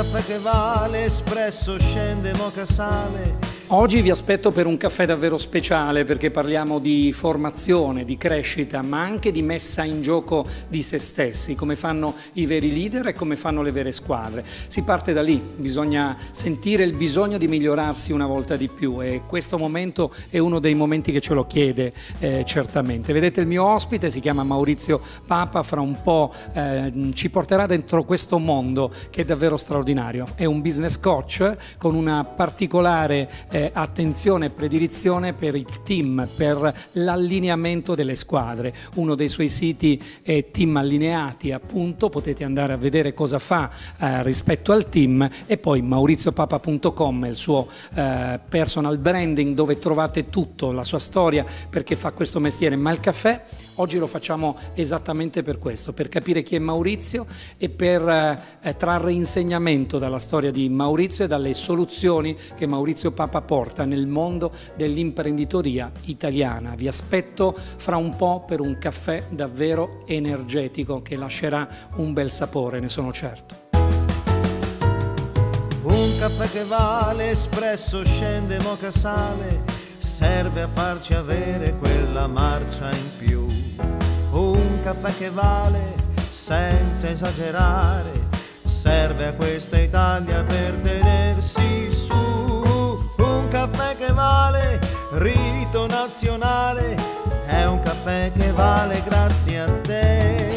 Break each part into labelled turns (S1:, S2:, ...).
S1: caffè che vale, espresso scende, moca sale
S2: Oggi vi aspetto per un caffè davvero speciale perché parliamo di formazione, di crescita, ma anche di messa in gioco di se stessi, come fanno i veri leader e come fanno le vere squadre. Si parte da lì, bisogna sentire il bisogno di migliorarsi una volta di più e questo momento è uno dei momenti che ce lo chiede eh, certamente. Vedete il mio ospite, si chiama Maurizio Papa, fra un po' eh, ci porterà dentro questo mondo che è davvero straordinario. È un business coach con una particolare eh, eh, attenzione e predirizione per il team, per l'allineamento delle squadre. Uno dei suoi siti è Team Allineati, appunto, potete andare a vedere cosa fa eh, rispetto al team e poi mauriziopapa.com il suo eh, personal branding dove trovate tutto, la sua storia, perché fa questo mestiere, ma il caffè oggi lo facciamo esattamente per questo, per capire chi è Maurizio e per eh, trarre insegnamento dalla storia di Maurizio e dalle soluzioni che Maurizio Papa porta nel mondo dell'imprenditoria italiana. Vi aspetto fra un po' per un caffè davvero energetico che lascerà un bel sapore, ne sono certo.
S1: Un caffè che vale, espresso scende moca sale, serve a farci avere quella marcia in più. Un caffè che vale, senza esagerare, serve a questa Italia per tenersi Rito nazionale è un caffè che vale grazie a te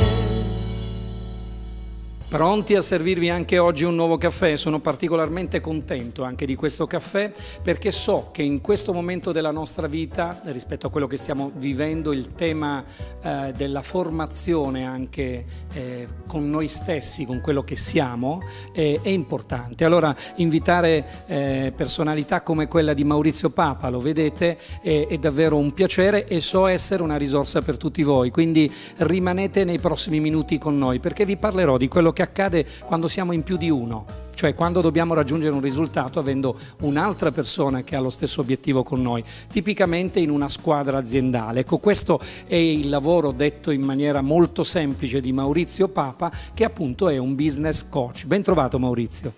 S2: pronti a servirvi anche oggi un nuovo caffè. Sono particolarmente contento anche di questo caffè perché so che in questo momento della nostra vita, rispetto a quello che stiamo vivendo, il tema eh, della formazione anche eh, con noi stessi, con quello che siamo, eh, è importante. Allora invitare eh, personalità come quella di Maurizio Papa, lo vedete, è davvero un piacere e so essere una risorsa per tutti voi. Quindi rimanete nei prossimi minuti con noi perché vi parlerò di quello che che accade quando siamo in più di uno, cioè quando dobbiamo raggiungere un risultato avendo un'altra persona che ha lo stesso obiettivo con noi, tipicamente in una squadra aziendale. Ecco, questo è il lavoro detto in maniera molto semplice di Maurizio Papa, che appunto è un business coach. Ben trovato Maurizio.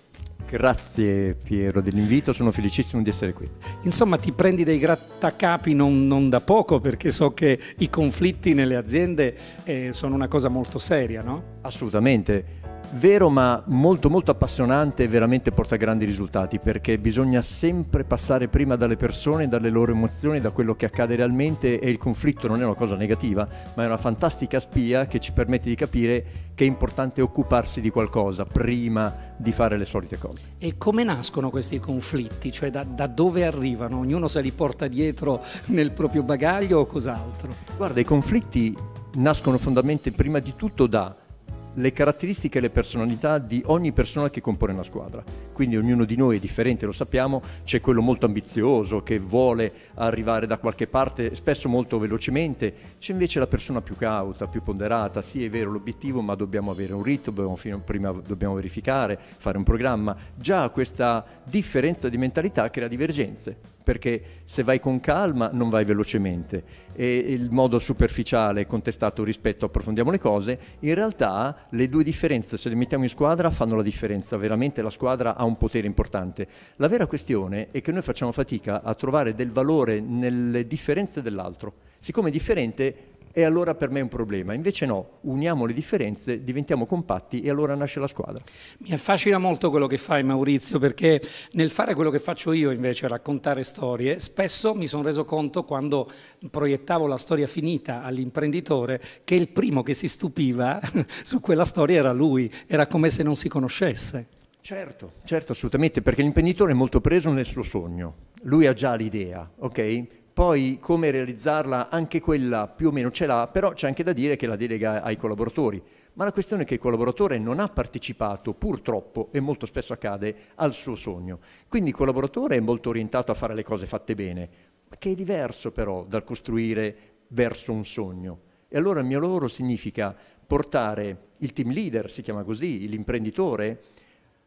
S3: Grazie Piero dell'invito, sono felicissimo di essere qui.
S2: Insomma, ti prendi dei grattacapi non, non da poco perché so che i conflitti nelle aziende eh, sono una cosa molto seria, no?
S3: Assolutamente vero ma molto molto appassionante e veramente porta grandi risultati perché bisogna sempre passare prima dalle persone, dalle loro emozioni, da quello che accade realmente e il conflitto non è una cosa negativa ma è una fantastica spia che ci permette di capire che è importante occuparsi di qualcosa prima di fare le solite cose.
S2: E come nascono questi conflitti? Cioè da, da dove arrivano? Ognuno se li porta dietro nel proprio bagaglio o cos'altro?
S3: Guarda, i conflitti nascono fondamentalmente prima di tutto da le caratteristiche e le personalità di ogni persona che compone la squadra. Quindi ognuno di noi è differente, lo sappiamo, c'è quello molto ambizioso che vuole arrivare da qualche parte, spesso molto velocemente, c'è invece la persona più cauta, più ponderata, sì è vero l'obiettivo ma dobbiamo avere un ritmo, prima dobbiamo verificare, fare un programma. Già questa differenza di mentalità crea divergenze, perché se vai con calma non vai velocemente e il modo superficiale contestato rispetto approfondiamo le cose, in realtà le due differenze, se le mettiamo in squadra, fanno la differenza, veramente la squadra ha un potere importante. La vera questione è che noi facciamo fatica a trovare del valore nelle differenze dell'altro. Siccome è differente, e allora per me è un problema. Invece no, uniamo le differenze, diventiamo compatti
S2: e allora nasce la squadra. Mi affascina molto quello che fai Maurizio perché nel fare quello che faccio io invece, raccontare storie, spesso mi sono reso conto quando proiettavo la storia finita all'imprenditore che il primo che si stupiva su quella storia era lui, era come se non si conoscesse. Certo, certo, assolutamente, perché l'imprenditore è molto preso nel
S3: suo sogno, lui ha già l'idea, ok? poi come realizzarla, anche quella più o meno ce l'ha, però c'è anche da dire che la delega ai collaboratori. Ma la questione è che il collaboratore non ha partecipato, purtroppo, e molto spesso accade, al suo sogno. Quindi il collaboratore è molto orientato a fare le cose fatte bene, che è diverso però dal costruire verso un sogno. E allora il mio lavoro significa portare il team leader, si chiama così, l'imprenditore,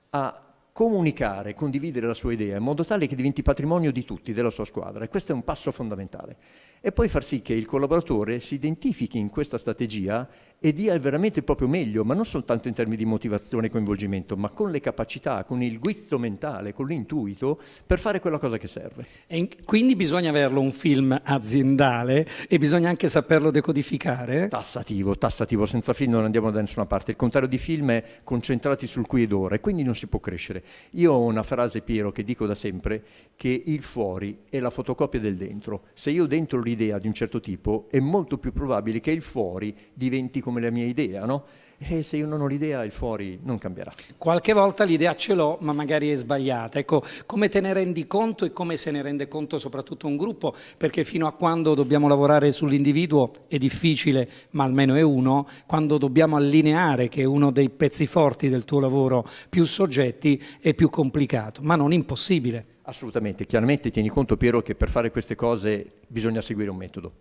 S3: a comunicare, condividere la sua idea in modo tale che diventi patrimonio di tutti, della sua squadra. E questo è un passo fondamentale. E poi far sì che il collaboratore si identifichi in questa strategia e dia veramente il proprio meglio, ma non soltanto in termini di motivazione e coinvolgimento, ma con le capacità, con il guizzo mentale, con l'intuito per fare quella cosa che serve.
S2: E quindi bisogna averlo un film aziendale e bisogna
S3: anche saperlo decodificare? Tassativo, tassativo, senza film non andiamo da nessuna parte. Il contrario di film è concentrati sul qui ed ora e quindi non si può crescere. Io ho una frase, Piero, che dico da sempre, che il fuori è la fotocopia del dentro. Se io ho dentro l'idea di un certo tipo, è molto più probabile che il fuori diventi come la mia idea, no? E se io non ho l'idea, il fuori non cambierà.
S2: Qualche volta l'idea ce l'ho, ma magari è sbagliata. Ecco, come te ne rendi conto e come se ne rende conto soprattutto un gruppo? Perché fino a quando dobbiamo lavorare sull'individuo è difficile, ma almeno è uno. Quando dobbiamo allineare, che è uno dei pezzi forti del tuo lavoro, più soggetti, è più complicato, ma non impossibile.
S3: Assolutamente, chiaramente tieni conto Piero che per fare queste cose bisogna seguire un metodo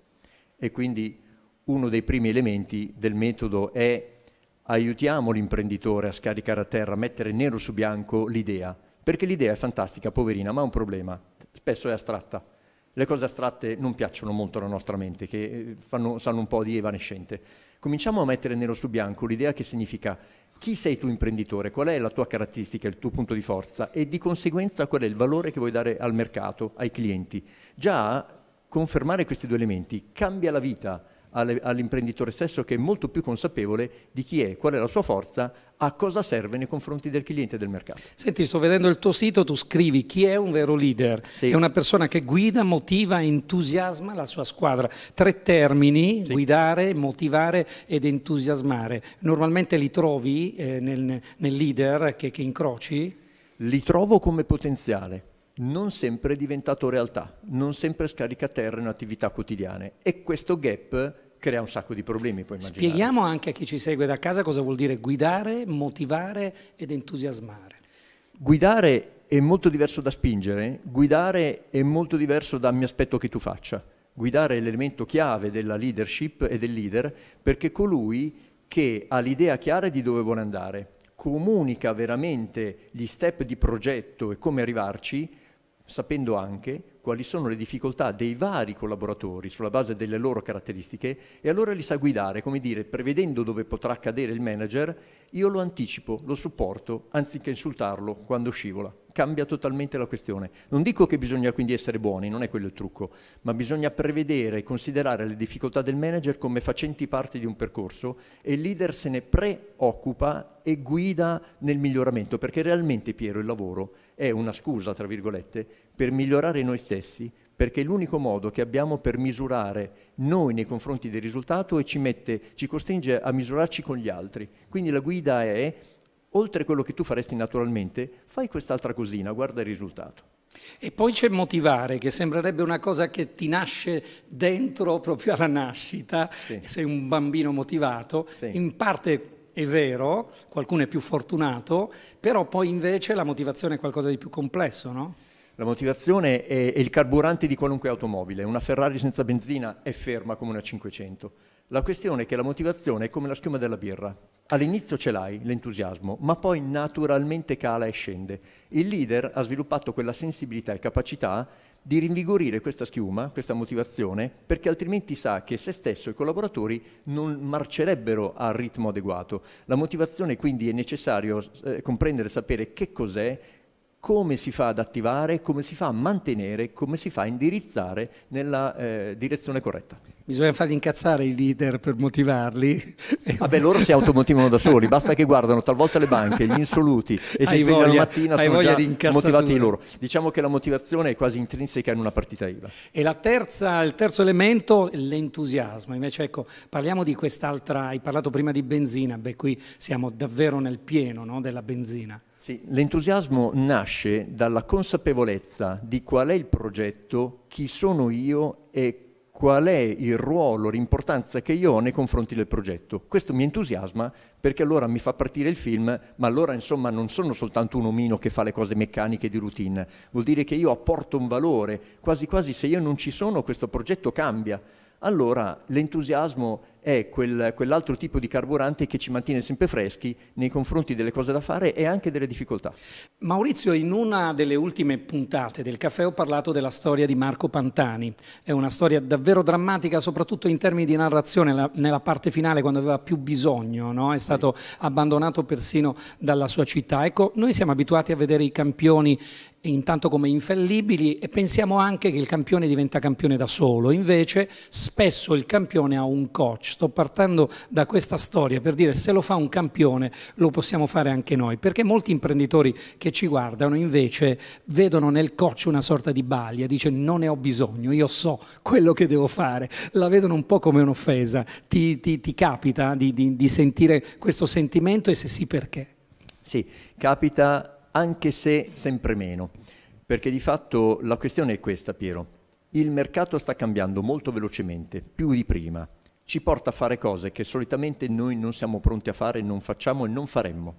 S3: e quindi uno dei primi elementi del metodo è aiutiamo l'imprenditore a scaricare a terra, a mettere nero su bianco l'idea, perché l'idea è fantastica, poverina, ma ha un problema, spesso è astratta. Le cose astratte non piacciono molto alla nostra mente, che eh, fanno, sanno un po' di evanescente. Cominciamo a mettere nero su bianco l'idea che significa chi sei tu imprenditore, qual è la tua caratteristica, il tuo punto di forza e di conseguenza qual è il valore che vuoi dare al mercato, ai clienti. Già confermare questi due elementi cambia la vita all'imprenditore stesso che è molto più consapevole di chi è, qual è la sua forza, a cosa serve nei confronti del cliente e del mercato.
S2: Senti, sto vedendo il tuo sito, tu scrivi chi è un vero leader? Sì. È una persona che guida, motiva, entusiasma la sua squadra. Tre termini, sì. guidare, motivare ed entusiasmare. Normalmente li trovi eh, nel, nel, leader che, che incroci? Li trovo come potenziale
S3: non sempre è diventato realtà, non sempre scarica terra in attività quotidiane e questo gap crea un sacco di problemi. Puoi Spieghiamo
S2: anche a chi ci segue da casa cosa vuol dire guidare, motivare ed entusiasmare.
S3: Guidare è molto diverso da spingere, guidare è molto diverso da mi aspetto che tu faccia. Guidare è l'elemento chiave della leadership e del leader perché colui che ha l'idea chiara di dove vuole andare, comunica veramente gli step di progetto e come arrivarci, sapendo anche quali sono le difficoltà dei vari collaboratori sulla base delle loro caratteristiche e allora li sa guidare, come dire, prevedendo dove potrà cadere il manager, io lo anticipo, lo supporto, anziché insultarlo quando scivola. Cambia totalmente la questione. Non dico che bisogna quindi essere buoni, non è quello il trucco, ma bisogna prevedere e considerare le difficoltà del manager come facenti parte di un percorso e il leader se ne preoccupa e guida nel miglioramento, perché realmente Piero il lavoro è una scusa, tra virgolette, per migliorare noi stessi, perché è l'unico modo che abbiamo per misurare noi nei confronti del risultato e ci, mette, ci costringe a misurarci con gli altri. Quindi la guida è, oltre a quello che tu faresti naturalmente, fai quest'altra cosina, guarda il risultato.
S2: E poi c'è motivare, che sembrerebbe una cosa che ti nasce dentro proprio alla nascita, sì. sei un bambino motivato, sì. in parte è vero, qualcuno è più fortunato, però poi invece la motivazione è qualcosa di più complesso, no? La
S3: motivazione è, è il carburante di qualunque automobile. Una Ferrari senza benzina è ferma come una 500. La questione è che la motivazione è come la schiuma della birra. All'inizio ce l'hai, l'entusiasmo, ma poi naturalmente cala e scende. Il leader ha sviluppato quella sensibilità e capacità di rinvigorire questa schiuma, questa motivazione, perché altrimenti sa che se stesso e i collaboratori non marcerebbero al ritmo adeguato. La motivazione quindi è necessario eh, comprendere, sapere che cos'è come si fa ad attivare, come si fa a mantenere, come si fa a indirizzare nella eh, direzione corretta. Bisogna farli
S2: incazzare i leader per motivarli. Vabbè, loro si automotivano da soli, basta che
S3: guardano talvolta le
S2: banche, gli insoluti e si hai svegliano la mattina sono già motivati loro. Diciamo
S3: che la motivazione è quasi intrinseca in una partita IVA.
S2: E terza, il terzo elemento, l'entusiasmo. Invece ecco, parliamo di quest'altra, hai parlato prima di benzina, beh qui siamo davvero nel pieno no, della benzina. Sì,
S3: l'entusiasmo nasce dalla consapevolezza di qual è il progetto, chi sono io e qual è il ruolo, l'importanza che io ho nei confronti del progetto. Questo mi entusiasma perché allora mi fa partire il film, ma allora insomma non sono soltanto un omino che fa le cose meccaniche di routine, vuol dire che io apporto un valore, quasi quasi se io non ci sono questo progetto cambia. Allora l'entusiasmo è quel, quell'altro tipo di carburante che ci mantiene sempre freschi nei confronti
S2: delle cose da fare e anche delle difficoltà. Maurizio, in una delle ultime puntate del caffè ho parlato della storia di Marco Pantani. È una storia davvero drammatica, soprattutto in termini di narrazione, la, nella parte finale quando aveva più bisogno, no? è stato sì. abbandonato persino dalla sua città. Ecco, noi siamo abituati a vedere i campioni intanto come infallibili e pensiamo anche che il campione diventa campione da solo, invece spesso il campione ha un coach, sto partendo da questa storia per dire se lo fa un campione lo possiamo fare anche noi, perché molti imprenditori che ci guardano invece vedono nel coach una sorta di balia, dice non ne ho bisogno, io so quello che devo fare, la vedono un po' come un'offesa, ti, ti, ti, capita di, di, di sentire questo sentimento e se sì perché? Sì, capita anche se sempre meno, perché di fatto
S3: la questione è questa Piero, il mercato sta cambiando molto velocemente, più di prima ci porta a fare cose che solitamente noi non siamo pronti a fare, non facciamo e non faremmo.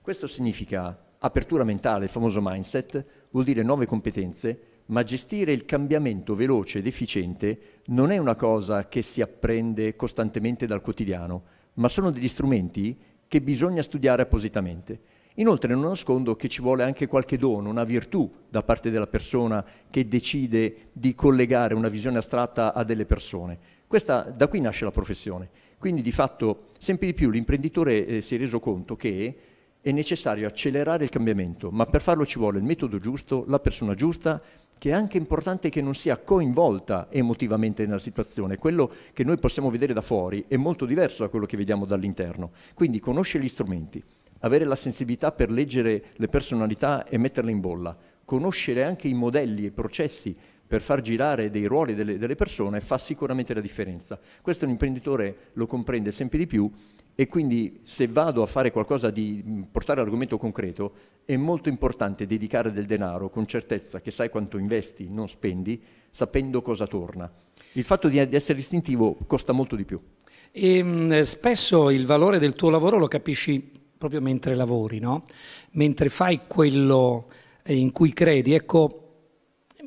S3: Questo significa apertura mentale, il famoso mindset, vuol dire nuove competenze, ma gestire il cambiamento veloce ed efficiente non è una cosa che si apprende costantemente dal quotidiano, ma sono degli strumenti che bisogna studiare appositamente. Inoltre non nascondo che ci vuole anche qualche dono, una virtù da parte della persona che decide di collegare una visione astratta a delle persone questa, da qui nasce la professione. Quindi di fatto sempre di più l'imprenditore eh, si è reso conto che è necessario accelerare il cambiamento, ma per farlo ci vuole il metodo giusto, la persona giusta, che è anche importante che non sia coinvolta emotivamente nella situazione. Quello che noi possiamo vedere da fuori è molto diverso da quello che vediamo dall'interno. Quindi conoscere gli strumenti, avere la sensibilità per leggere le personalità e metterle in bolla, conoscere anche i modelli e i processi per far girare dei ruoli delle, delle persone fa sicuramente la differenza. Questo un imprenditore lo comprende sempre di più e quindi se vado a fare qualcosa di portare l'argomento concreto è molto importante dedicare del denaro con certezza che sai quanto investi, non spendi, sapendo cosa torna. Il fatto di, di essere istintivo
S2: costa molto di più. E, ehm, mh, spesso il valore del tuo lavoro lo capisci proprio mentre lavori, no? mentre fai quello eh, in cui credi. Ecco,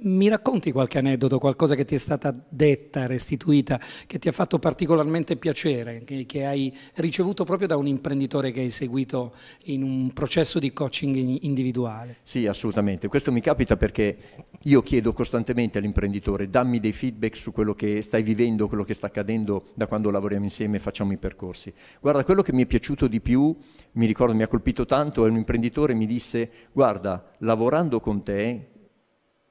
S2: mi racconti qualche aneddoto, qualcosa che ti è stata detta, restituita, che ti ha fatto particolarmente piacere, che, che hai ricevuto proprio da un imprenditore che hai seguito in un processo di coaching individuale?
S3: Sì, assolutamente. Questo mi capita perché io chiedo costantemente all'imprenditore, dammi dei feedback su quello che stai vivendo, quello che sta accadendo da quando lavoriamo insieme e facciamo i percorsi. Guarda, quello che mi è piaciuto di più, mi ricordo mi ha colpito tanto, è un imprenditore mi disse, guarda, lavorando con te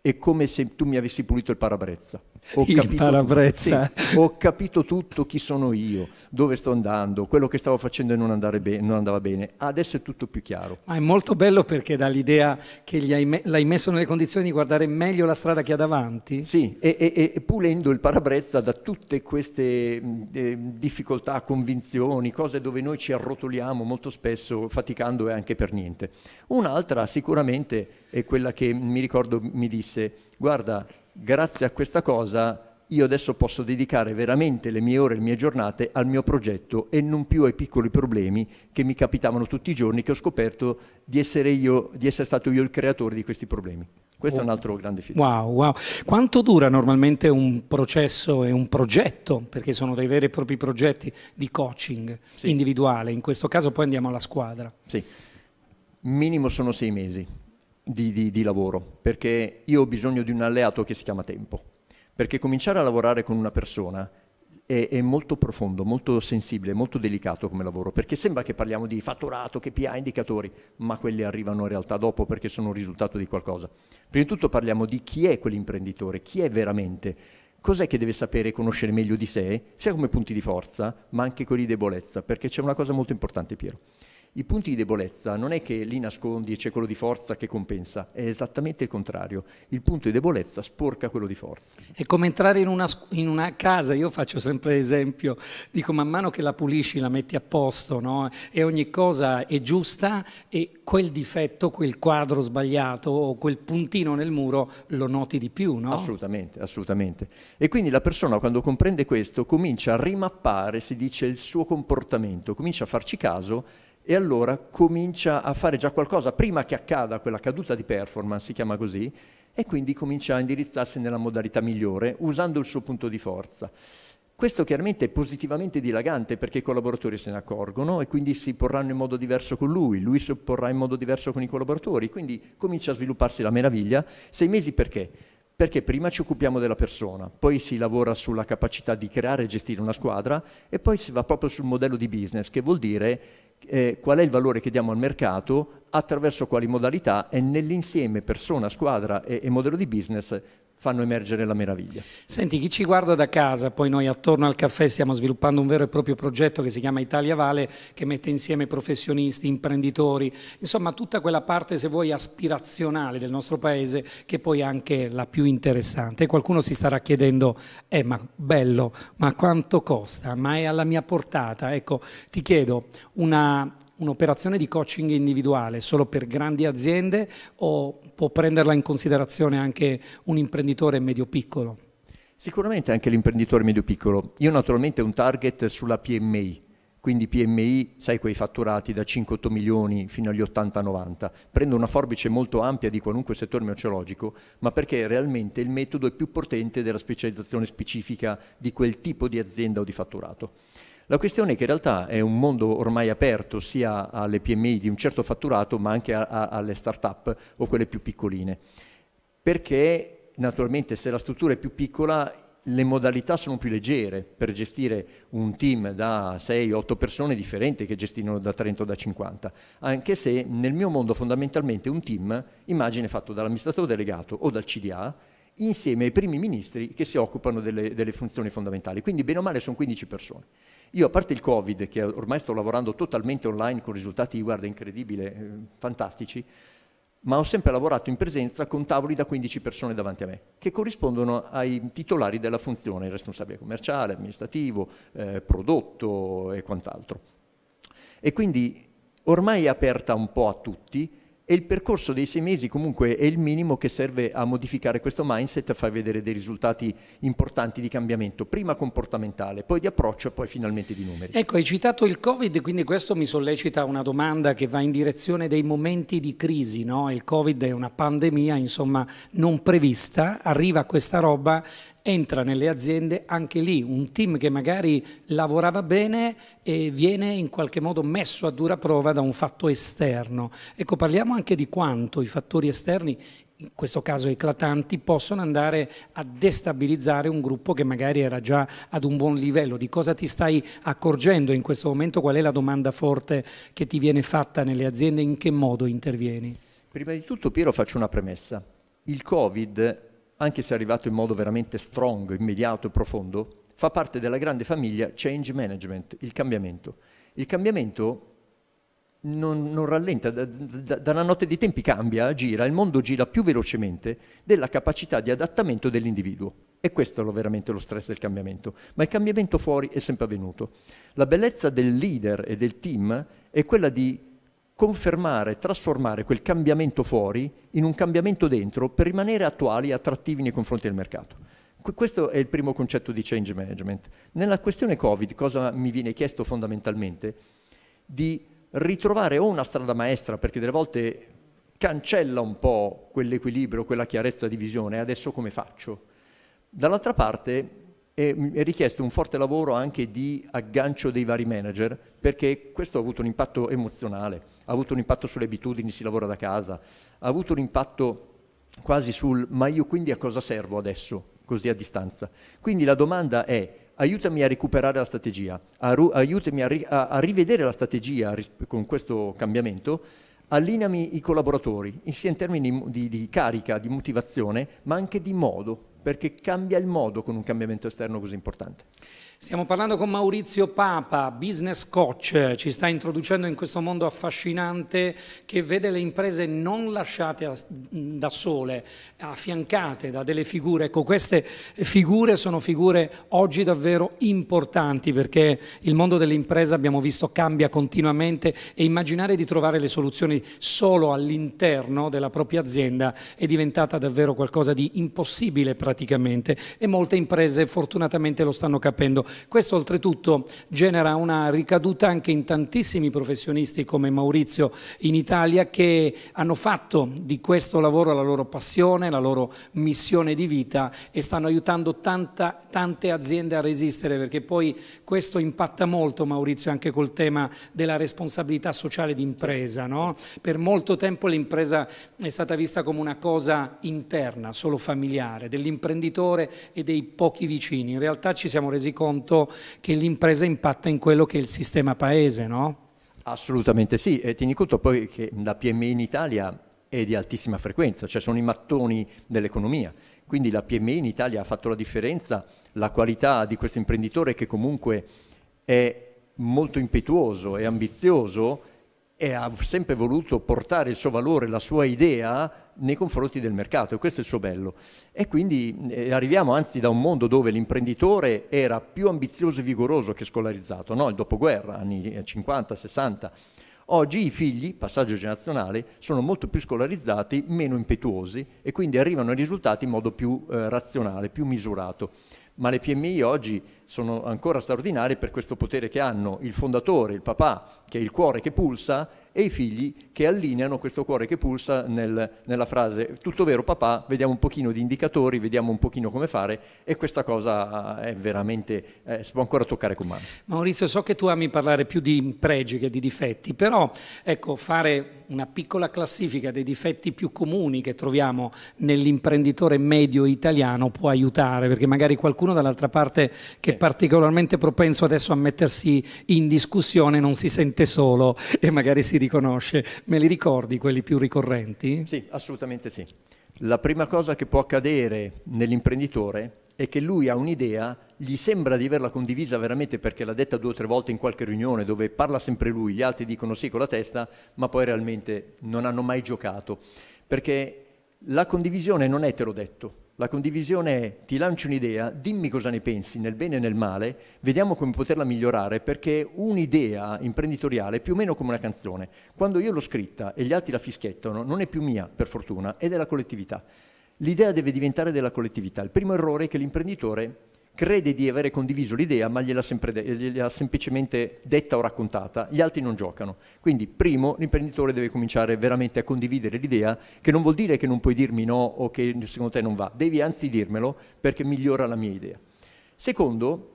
S3: è come se tu mi avessi pulito il parabrezza. Ho il capito parabrezza. Tutto, ho capito tutto chi sono io, dove sto andando, quello che stavo facendo e non, be- non, andava bene. Adesso è tutto più chiaro.
S2: Ma è molto bello perché dà l'idea che me- l'hai messo nelle condizioni di guardare meglio la strada che ha davanti. Sì, e, e, e pulendo il parabrezza da tutte queste
S3: eh, difficoltà, convinzioni, cose dove noi ci arrotoliamo molto spesso, faticando e anche per niente. Un'altra sicuramente è quella che mi ricordo mi disse disse guarda, grazie a questa cosa io adesso posso dedicare veramente le mie ore, e le mie giornate al mio progetto e non più ai piccoli problemi che mi capitavano tutti i giorni, che ho scoperto di essere, io, di essere stato io il creatore di questi problemi. Questo oh. è un oh. altro grande
S2: film. Wow, wow. Quanto dura normalmente un processo e un progetto? Perché sono dei veri e propri progetti di coaching sì. individuale, in questo caso poi andiamo alla squadra.
S3: Sì, minimo sono sei mesi di, di, di lavoro, perché io ho bisogno di un alleato che si chiama tempo, perché cominciare a lavorare con una persona è, molto profondo, molto sensibile, molto delicato come lavoro, perché sembra che parliamo di fatturato, che PA, indicatori, ma quelli arrivano in realtà dopo perché sono un risultato di qualcosa. Prima di tutto parliamo di chi è quell'imprenditore, chi è veramente, cos'è che deve sapere e conoscere meglio di sé, sia come punti di forza, ma anche quelli di debolezza, perché c'è una cosa molto importante, Piero. I punti di debolezza non è che li nascondi e c'è quello di forza che compensa, è esattamente il contrario. Il punto di debolezza sporca quello di forza.
S2: È come entrare in una, in una casa, io faccio sempre l'esempio, dico man mano che la pulisci, la metti a posto no? e ogni cosa è giusta e quel difetto, quel quadro sbagliato o quel puntino nel muro lo noti di più, no? Assolutamente,
S3: assolutamente. E quindi la persona quando comprende questo comincia a rimappare, si dice, il suo comportamento, comincia a farci caso e allora comincia a fare già qualcosa prima che accada quella caduta di performance, si chiama così, e quindi comincia a indirizzarsi nella modalità migliore usando il suo punto di forza. Questo chiaramente è positivamente dilagante perché i collaboratori se ne accorgono e quindi si porranno in modo diverso con lui, lui si porrà in modo diverso con i collaboratori, quindi comincia a svilupparsi la meraviglia. Sei mesi perché? Perché prima ci occupiamo della persona, poi si lavora sulla capacità di creare e gestire una squadra e poi si va proprio sul modello di business, che vuol dire eh, qual è il valore che diamo al mercato, attraverso quali modalità e nell'insieme persona, squadra e, e modello di business fanno emergere la meraviglia.
S2: Senti, chi ci guarda da casa, poi noi attorno al caffè stiamo sviluppando un vero e proprio progetto che si chiama Italia Vale, che mette insieme professionisti, imprenditori, insomma tutta quella parte, se vuoi, aspirazionale del nostro paese, che poi è anche la più interessante. E qualcuno si starà chiedendo, eh ma bello, ma quanto costa? Ma è alla mia portata? Ecco, ti chiedo una un'operazione di coaching individuale solo per grandi aziende o può prenderla in considerazione anche un imprenditore medio-piccolo?
S3: Sicuramente anche l'imprenditore medio-piccolo. Io naturalmente ho un target sulla PMI, quindi PMI, sai quei fatturati da 5-8 milioni fino agli 80-90. Prendo una forbice molto ampia di qualunque settore merceologico, ma perché realmente il metodo è più potente della specializzazione specifica di quel tipo di azienda o di fatturato. La questione è che in realtà è un mondo ormai aperto sia alle PMI di un certo fatturato ma anche a, a, alle start-up o quelle più piccoline, perché naturalmente se la struttura è più piccola le modalità sono più leggere per gestire un team da 6-8 persone differenti che gestiscono da 30 o da 50, anche se nel mio mondo fondamentalmente un team immagine fatto dall'amministratore delegato o dal CDA insieme ai primi ministri che si occupano delle, delle funzioni fondamentali, quindi bene o male sono 15 persone. Io, a parte il Covid, che ormai sto lavorando totalmente online con risultati, guarda, incredibili, eh, fantastici, ma ho sempre lavorato in presenza con tavoli da 15 persone davanti a me, che corrispondono ai titolari della funzione, il responsabile commerciale, amministrativo, eh, prodotto e quant'altro. E quindi ormai è aperta un po' a tutti, e il percorso dei sei mesi comunque è il minimo che serve a modificare questo mindset, a far vedere dei risultati importanti di cambiamento, prima comportamentale, poi di approccio e poi finalmente di numeri.
S2: Ecco, hai citato il Covid, quindi questo mi sollecita una domanda che va in direzione dei momenti di crisi, no? il Covid è una pandemia, insomma, non prevista, arriva questa roba entra nelle aziende anche lì un team che magari lavorava bene e viene in qualche modo messo a dura prova da un fatto esterno. Ecco, parliamo anche di quanto i fattori esterni in questo caso eclatanti, possono andare a destabilizzare un gruppo che magari era già ad un buon livello. Di cosa ti stai accorgendo in questo momento? Qual è la domanda forte che ti viene fatta nelle aziende? In che modo intervieni?
S3: Prima di tutto, Piero, faccio una premessa. Il Covid anche se arrivato in modo veramente strong, immediato e profondo, fa parte della grande famiglia change management, il cambiamento. Il cambiamento non, non rallenta, da, da, dalla notte di tempi cambia, gira, il mondo gira più velocemente della capacità di adattamento dell'individuo. E questo è veramente lo stress del cambiamento. Ma il cambiamento fuori è sempre avvenuto. La bellezza del leader e del team è quella di confermare, trasformare quel cambiamento fuori in un cambiamento dentro per rimanere attuali e attrattivi nei confronti del mercato. Questo è il primo concetto di change management. Nella questione Covid cosa mi viene chiesto fondamentalmente? Di ritrovare o una strada maestra, perché delle volte cancella un po' quell'equilibrio, quella chiarezza di visione, adesso come faccio? Dall'altra parte e è richiesto un forte lavoro anche di aggancio dei vari manager perché questo ha avuto un impatto emozionale, ha avuto un impatto sulle abitudini, si lavora da casa, ha avuto un impatto quasi sul ma io quindi a cosa servo adesso, così a distanza. Quindi la domanda è aiutami a recuperare la strategia, aiutami a, ri a, a rivedere la strategia con questo cambiamento, allineami i collaboratori, sia in termini di, di carica, di motivazione, ma
S2: anche di modo perché cambia il modo con un cambiamento esterno così importante. Stiamo parlando con Maurizio Papa, business coach, ci sta introducendo in questo mondo affascinante che vede le imprese non lasciate da sole, affiancate da delle figure. Ecco, queste figure sono figure oggi davvero importanti perché il mondo dell'impresa, abbiamo visto, cambia continuamente e immaginare di trovare le soluzioni solo all'interno della propria azienda è diventata davvero qualcosa di impossibile praticamente praticamente e molte imprese fortunatamente lo stanno capendo. Questo oltretutto genera una ricaduta anche in tantissimi professionisti come Maurizio in Italia che hanno fatto di questo lavoro la loro passione, la loro missione di vita e stanno aiutando tanta, tante aziende a resistere perché poi questo impatta molto Maurizio anche col tema della responsabilità sociale d'impresa. No? Per molto tempo l'impresa è stata vista come una cosa interna, solo familiare, dell'impresa dell'imprenditore e dei pochi vicini. In realtà ci siamo resi conto che l'impresa impatta in quello che è il sistema paese, no?
S3: Assolutamente sì, e tieni conto poi che la PMI in Italia è di altissima frequenza, cioè sono i mattoni dell'economia, quindi la PMI in Italia ha fatto la differenza, la qualità di questo imprenditore che comunque è molto impetuoso e ambizioso e ha sempre voluto portare il suo valore, la sua idea nei confronti del mercato e questo è il suo bello. E quindi eh, arriviamo anzi da un mondo dove l'imprenditore era più ambizioso e vigoroso che scolarizzato, no? il dopoguerra, anni 50, eh, 60. Oggi i figli, passaggio generazionale, sono molto più scolarizzati, meno impetuosi e quindi arrivano ai risultati in modo più eh, razionale, più misurato. Ma le PMI oggi sono ancora straordinarie per questo potere che hanno il fondatore, il papà, che è il cuore che pulsa e i figli che allineano questo cuore che pulsa nel, nella frase tutto vero papà, vediamo un pochino di indicatori, vediamo un pochino come fare e questa cosa eh, è veramente, eh, si può ancora toccare con mano.
S2: Maurizio, so che tu ami parlare più di pregi che di difetti, però ecco, fare una piccola classifica dei difetti più comuni che troviamo nell'imprenditore medio italiano può aiutare, perché magari qualcuno dall'altra parte che è eh. particolarmente propenso adesso a mettersi in discussione non si sente solo e magari si riconosce, me li ricordi quelli più ricorrenti? Sì, assolutamente
S3: sì. La prima cosa che può accadere nell'imprenditore è che lui ha un'idea, gli sembra di averla condivisa veramente perché l'ha detta due o tre volte in qualche riunione dove parla sempre lui, gli altri dicono sì con la testa, ma poi realmente non hanno mai giocato. Perché la condivisione non è te l'ho detto, la condivisione è ti lancio un'idea, dimmi cosa ne pensi nel bene e nel male, vediamo come poterla migliorare perché un'idea imprenditoriale è più o meno come una canzone. Quando io l'ho scritta e gli altri la fischiettano, non è più mia, per fortuna, è della collettività. L'idea deve diventare della collettività. Il primo errore è che l'imprenditore crede di avere condiviso l'idea, ma gliela, de- gliela semplicemente detta o raccontata, gli altri non giocano. Quindi, primo, l'imprenditore deve cominciare veramente a condividere l'idea, che non vuol dire che non puoi dirmi no o che secondo te non va, devi anzi dirmelo perché migliora la mia idea. Secondo,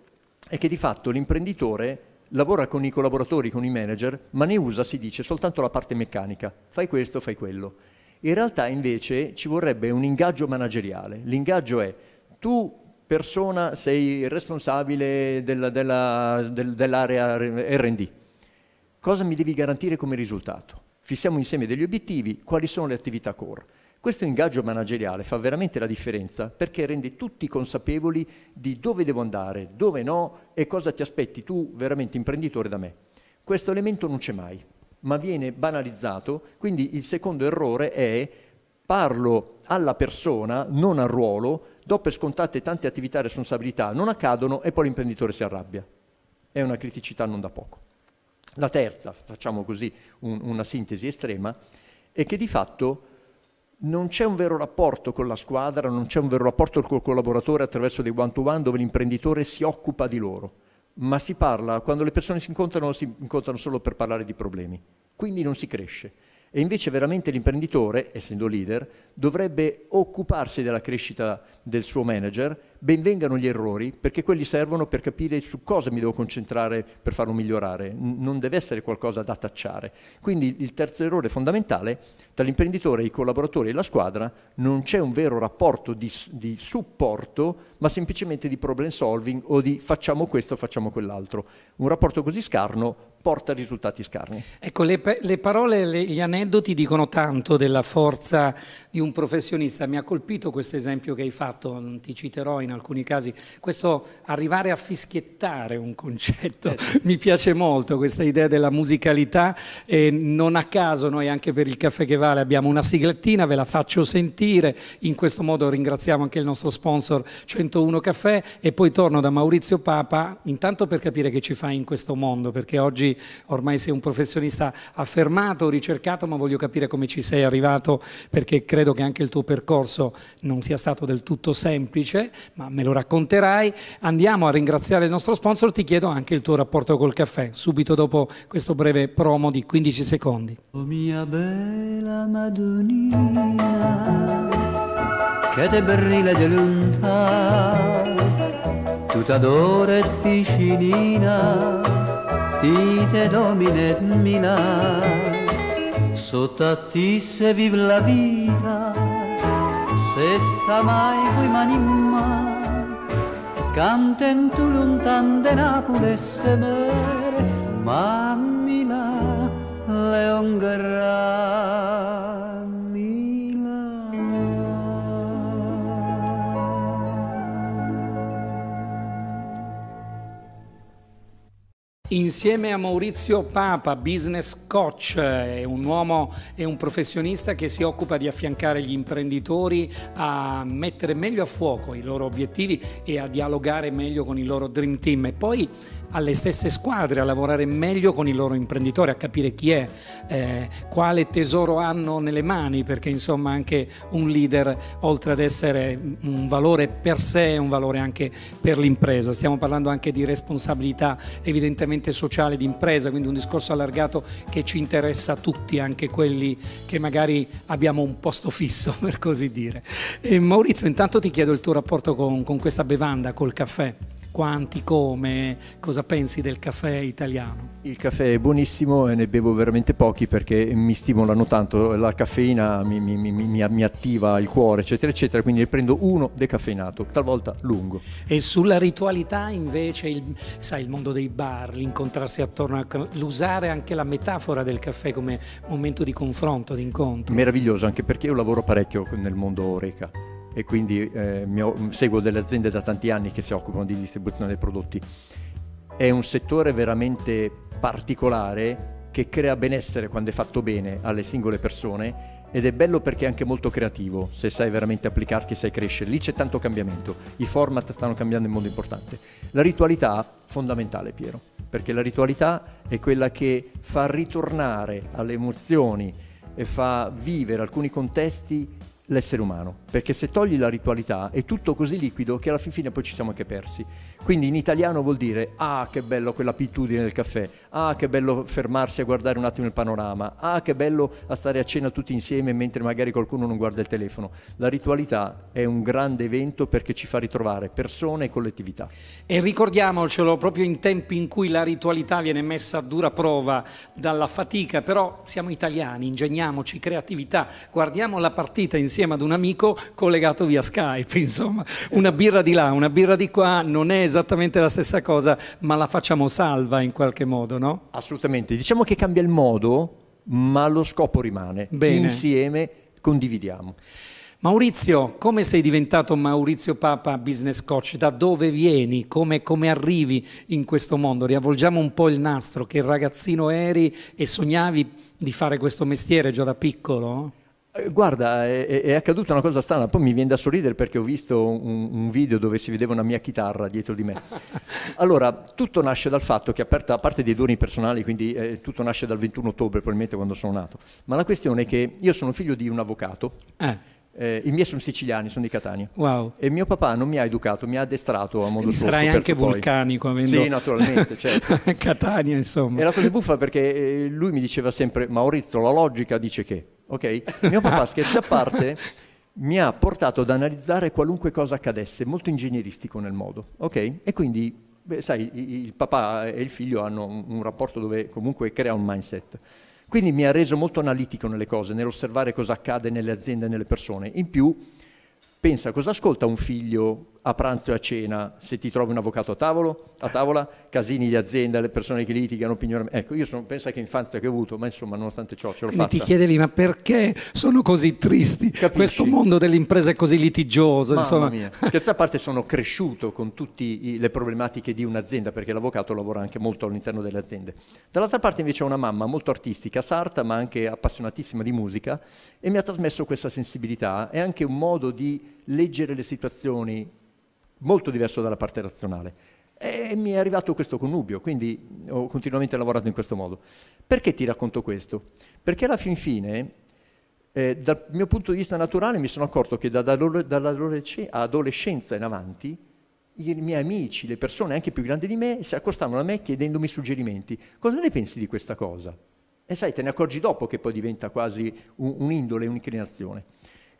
S3: è che di fatto l'imprenditore lavora con i collaboratori, con i manager, ma ne usa, si dice, soltanto la parte meccanica, fai questo, fai quello. In realtà invece ci vorrebbe un ingaggio manageriale. L'ingaggio è tu persona sei responsabile della, della, del, dell'area RD. Cosa mi devi garantire come risultato? Fissiamo insieme degli obiettivi, quali sono le attività core. Questo ingaggio manageriale fa veramente la differenza perché rende tutti consapevoli di dove devo andare, dove no e cosa ti aspetti tu veramente imprenditore da me. Questo elemento non c'è mai, ma viene banalizzato, quindi il secondo errore è parlo alla persona, non al ruolo, do per scontate tante attività e responsabilità, non accadono e poi l'imprenditore si arrabbia. È una criticità non da poco. La terza, facciamo così un, una sintesi estrema, è che di fatto non c'è un vero rapporto con la squadra, non c'è un vero rapporto col collaboratore attraverso dei one-to-one dove l'imprenditore si occupa di loro, ma si parla, quando le persone si incontrano si incontrano solo per parlare di problemi, quindi non si cresce. E invece veramente l'imprenditore, essendo leader, dovrebbe occuparsi della crescita del suo manager, ben vengano gli errori, perché quelli servono per capire su cosa mi devo concentrare per farlo migliorare, non deve essere qualcosa da tacciare. Quindi il terzo errore fondamentale, tra l'imprenditore, i collaboratori e la squadra non c'è un vero rapporto di, di supporto, ma semplicemente di problem solving o di facciamo questo, facciamo quell'altro. Un rapporto così scarno porta risultati scarni.
S2: Ecco, le, le parole, le, gli aneddoti dicono tanto della forza di un professionista. Mi ha colpito questo esempio che hai fatto, ti citerò in alcuni casi, questo arrivare a fischiettare un concetto. Eh sì. Mi piace molto questa idea della musicalità e non a caso noi anche per il caffè che vale abbiamo una siglettina, ve la faccio sentire. In questo modo ringraziamo anche il nostro sponsor 101 Caffè e poi torno da Maurizio Papa, intanto per capire che ci fa in questo mondo, perché oggi ormai sei un professionista affermato, ricercato, ma voglio capire come ci sei arrivato perché credo che anche il tuo percorso non sia stato del tutto semplice, ma me lo racconterai. Andiamo a ringraziare il nostro sponsor, ti chiedo anche il tuo rapporto col caffè, subito dopo questo breve promo di 15 secondi.
S1: Oh mia bella Madonnina, che te brilla di lontano, tutta t'adore piscinina, Ite domine mina, sotto a ti se vive la vita, se sta mai qui canta in tu lontan de Napoli se mere, ma Leon Garrano.
S2: Insieme a Maurizio Papa, business coach, è un uomo e un professionista che si occupa di affiancare gli imprenditori a mettere meglio a fuoco i loro obiettivi e a dialogare meglio con il loro dream team. E poi alle stesse squadre a lavorare meglio con i loro imprenditori, a capire chi è, eh, quale tesoro hanno nelle mani, perché insomma anche un leader, oltre ad essere un valore per sé, è un valore anche per l'impresa. Stiamo parlando anche di responsabilità evidentemente sociale di impresa, quindi un discorso allargato che ci interessa a tutti, anche quelli che magari abbiamo un posto fisso, per così dire. E Maurizio, intanto ti chiedo il tuo rapporto con, con questa bevanda, col caffè quanti, come, cosa pensi del caffè italiano?
S3: Il caffè è buonissimo e ne bevo veramente pochi perché mi stimolano tanto, la caffeina mi, mi, mi, mi attiva il cuore, eccetera, eccetera, quindi ne prendo uno
S2: decaffeinato, talvolta lungo. E sulla ritualità invece, il, sai, il mondo dei bar, l'incontrarsi attorno a... l'usare anche la metafora del caffè come momento di confronto, di incontro.
S3: Meraviglioso, anche perché io lavoro parecchio nel mondo Oreca e quindi eh, mio, seguo delle aziende da tanti anni che si occupano di distribuzione dei prodotti. È un settore veramente particolare che crea benessere quando è fatto bene alle singole persone ed è bello perché è anche molto creativo, se sai veramente applicarti e sai crescere. Lì c'è tanto cambiamento, i format stanno cambiando in modo importante. La ritualità, fondamentale Piero, perché la ritualità è quella che fa ritornare alle emozioni e fa vivere alcuni contesti l'essere umano perché se togli la ritualità è tutto così liquido che alla fin fine poi ci siamo anche persi. Quindi in italiano vuol dire ah che bello quell'abitudine del caffè, ah che bello fermarsi a guardare un attimo il panorama, ah che bello a stare a cena tutti insieme mentre magari qualcuno non guarda il telefono. La ritualità è un grande evento perché ci fa ritrovare persone e collettività.
S2: E ricordiamocelo proprio in tempi in cui la ritualità viene messa a dura prova dalla fatica, però siamo italiani, ingegniamoci creatività, guardiamo la partita insieme ad un amico collegato via Skype, insomma, una birra di là, una birra di qua non è esattamente la stessa cosa, ma la facciamo salva in qualche modo, no? Assolutamente, diciamo che cambia il modo, ma lo scopo rimane. Bene. Insieme condividiamo. Maurizio, come sei diventato Maurizio Papa Business Coach? Da dove vieni? Come, come, arrivi in questo mondo? Riavvolgiamo un po' il nastro, che ragazzino eri e sognavi di fare questo mestiere già da piccolo? Eh, guarda, è, è, accaduta una cosa strana, poi mi viene da sorridere perché ho
S3: visto un, un, video dove si vedeva una mia chitarra dietro di me. Allora, tutto nasce dal fatto che, aperta, a parte dei doni personali, quindi eh, tutto nasce dal 21 ottobre probabilmente quando sono nato, ma la questione è che io sono figlio di un avvocato, eh. Eh, I miei sono siciliani, sono di Catania. Wow. E mio papà non mi ha educato, mi ha addestrato a modo suo. Sarai anche vulcanico avendo... Sì, naturalmente, certo. Catania, insomma. Era la cosa buffa perché eh, lui mi diceva sempre, Maurizio, la logica dice che ok?
S1: Mio papà, scherzi a parte,
S3: mi ha portato ad analizzare qualunque cosa accadesse, molto ingegneristico nel modo, ok? E quindi, beh, sai, il papà e il figlio hanno un rapporto dove comunque crea un mindset. Quindi mi ha reso molto analitico nelle cose, nell'osservare cosa accade nelle aziende e nelle persone. In più, pensa cosa ascolta un figlio a pranzo e a cena se ti trovi un avvocato a, tavolo, a tavola, casini di azienda, le persone che litigano, opinioni. Ecco, io sono, pensa che infanzia che ho avuto, ma insomma, nonostante ciò ce l'ho Quindi fatta. ti
S2: chiedevi, ma perché sono così tristi? Capisci? Questo mondo dell'impresa è così litigioso. Mamma insomma.
S3: mia. Scherzo a parte, sono cresciuto con tutte le problematiche di un'azienda, perché l'avvocato lavora anche molto all'interno delle aziende. Dall'altra parte invece ho una mamma molto artistica, sarta, ma anche appassionatissima di musica, e mi ha trasmesso questa sensibilità e anche un modo di leggere le situazioni molto diverso dalla parte razionale. E mi è arrivato questo connubio, quindi ho continuamente lavorato in questo modo. Perché ti racconto questo? Perché alla fin fine, eh, dal mio punto di vista naturale, mi sono accorto che da, da, dall'adolescenza in avanti i miei amici, le persone anche più grandi di me, si accostavano a me chiedendomi suggerimenti. Cosa ne pensi di questa cosa? E sai, te ne accorgi dopo che poi diventa quasi un, un'indole, un'inclinazione.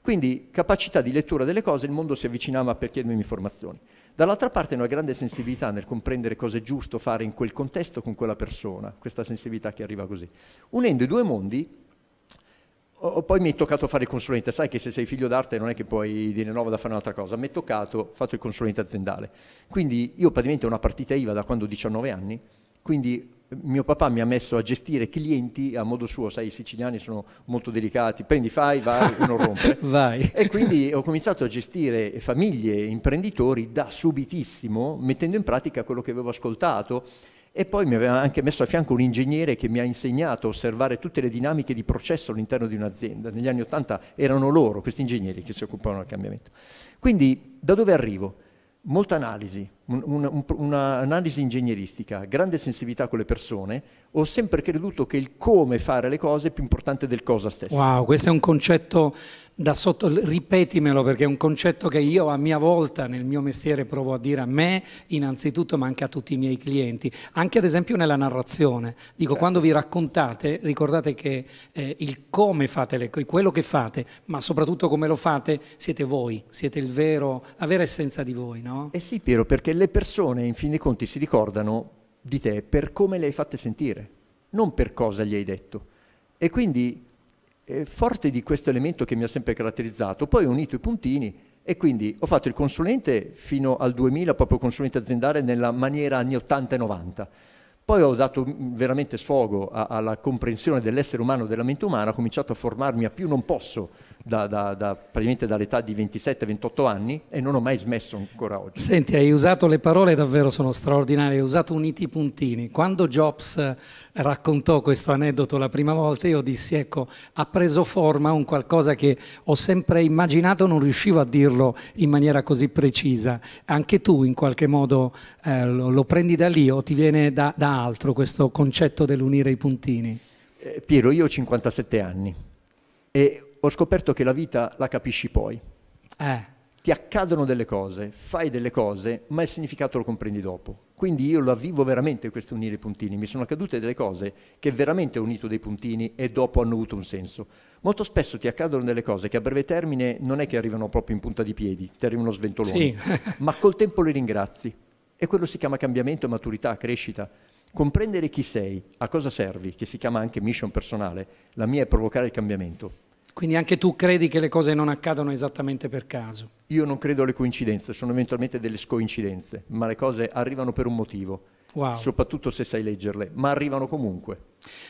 S3: Quindi capacità di lettura delle cose, il mondo si avvicinava per chiedermi informazioni. Dall'altra parte una grande sensibilità nel comprendere cosa è giusto fare in quel contesto con quella persona, questa sensibilità che arriva così. Unendo i due mondi, o poi mi è toccato fare il consulente, sai che se sei figlio d'arte non è che puoi dire no, vado a fare un'altra cosa, mi è toccato, ho fatto il consulente aziendale. Quindi io praticamente ho una partita IVA da quando ho 19 anni, quindi mio papà mi ha messo a gestire clienti a modo suo, sai, i siciliani sono molto delicati, prendi, fai, vai, non rompere. vai. E quindi ho cominciato a gestire famiglie, imprenditori da subitissimo, mettendo in pratica quello che avevo ascoltato e poi mi aveva anche messo a fianco un ingegnere che mi ha insegnato a osservare tutte le dinamiche di processo all'interno di un'azienda. Negli anni Ottanta erano loro, questi ingegneri, che si occupavano del cambiamento. Quindi da dove arrivo? Molta analisi, un'analisi un, ingegneristica, grande sensibilità con le persone, ho sempre creduto che il come fare le cose è più importante del cosa stesso. Wow, questo è un
S2: concetto da sotto, ripetimelo perché è un concetto che io a mia volta nel mio mestiere provo a dire a me innanzitutto ma anche a tutti i miei clienti, anche ad esempio nella narrazione. Dico certo. quando vi raccontate ricordate che eh, il come fate le cose, quello che fate, ma soprattutto come lo fate siete voi, siete il vero, la vera essenza di voi. No? Eh sì
S3: Piero, perché le persone in fin dei conti si ricordano di te per come le hai fatte sentire, non per cosa gli hai detto. E quindi eh, forte di questo elemento che mi ha sempre caratterizzato, poi ho unito i puntini e quindi ho fatto il consulente fino al 2000, proprio consulente aziendale nella maniera anni 80 e 90. Poi ho dato veramente sfogo alla comprensione dell'essere umano, della mente umana, ho cominciato a formarmi a più non posso da, da, da, praticamente dall'età di 27-28 anni e non ho mai smesso ancora oggi. Senti, hai usato
S2: le parole davvero sono straordinarie, hai usato uniti i puntini. Quando Jobs raccontò questo aneddoto la prima volta io dissi ecco, ha preso forma un qualcosa che ho sempre immaginato, non riuscivo a dirlo in maniera così precisa. Anche tu in qualche modo eh, lo, lo, prendi da lì o ti viene da, da altro questo concetto dell'unire i puntini? Eh,
S3: Piero, io ho 57 anni e ho scoperto che la vita la capisci poi. Eh. Ti accadono delle cose, fai delle cose, ma il significato lo comprendi dopo. Quindi io la vivo veramente questo unire i puntini. Mi sono accadute delle cose che veramente ho unito dei puntini e dopo hanno avuto un senso. Molto spesso ti accadono delle cose che a breve termine non è che arrivano proprio in punta di piedi, ti arrivano sventoloni, sì. ma col tempo le ringrazi. E quello si chiama cambiamento, maturità, crescita. Comprendere chi sei, a cosa servi, che si chiama anche mission personale, la mia è provocare il cambiamento.
S2: Quindi anche tu credi che le cose non accadano esattamente per caso?
S3: Io non credo alle coincidenze, sono eventualmente delle scoincidenze, ma le cose arrivano per un motivo. Wow. soprattutto se sai leggerle, ma arrivano comunque.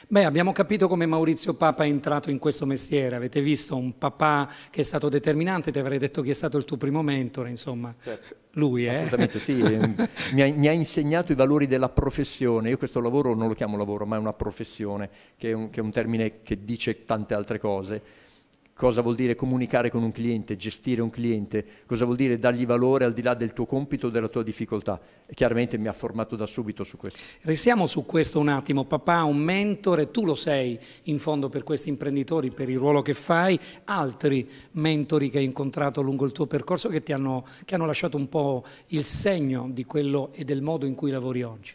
S2: Beh, abbiamo capito come Maurizio Papa è entrato in questo mestiere, avete visto un papà che è stato determinante, ti avrei detto chi è stato il tuo primo mentore, insomma, certo. lui Eh? Assolutamente sì, ehm,
S3: mi, ha, mi, ha, insegnato i valori della professione, io questo lavoro non lo chiamo lavoro, ma è una professione, che è un, che è un termine che dice tante altre cose cosa vuol dire comunicare con un cliente, gestire un cliente, cosa vuol dire dargli valore al di là del tuo compito, della tua difficoltà. E chiaramente mi ha formato da subito su questo.
S2: Restiamo su questo un attimo, papà, un mentore, tu lo sei in fondo per questi imprenditori, per il ruolo che fai, altri mentori che hai incontrato lungo il tuo percorso che ti hanno, che hanno lasciato un po' il segno di quello e del modo in cui lavori oggi.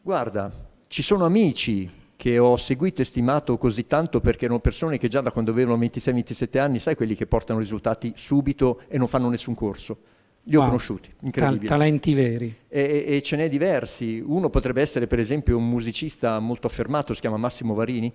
S3: Guarda, ci sono amici che ho seguito e stimato così tanto perché erano persone che già da quando avevano 26-27 anni, sai quelli che portano risultati subito e non fanno nessun corso. Li ho wow. conosciuti, incredibili. Tal talenti veri. E, e, ce n'è diversi. Uno potrebbe essere per esempio un musicista molto affermato, si chiama Massimo Varini,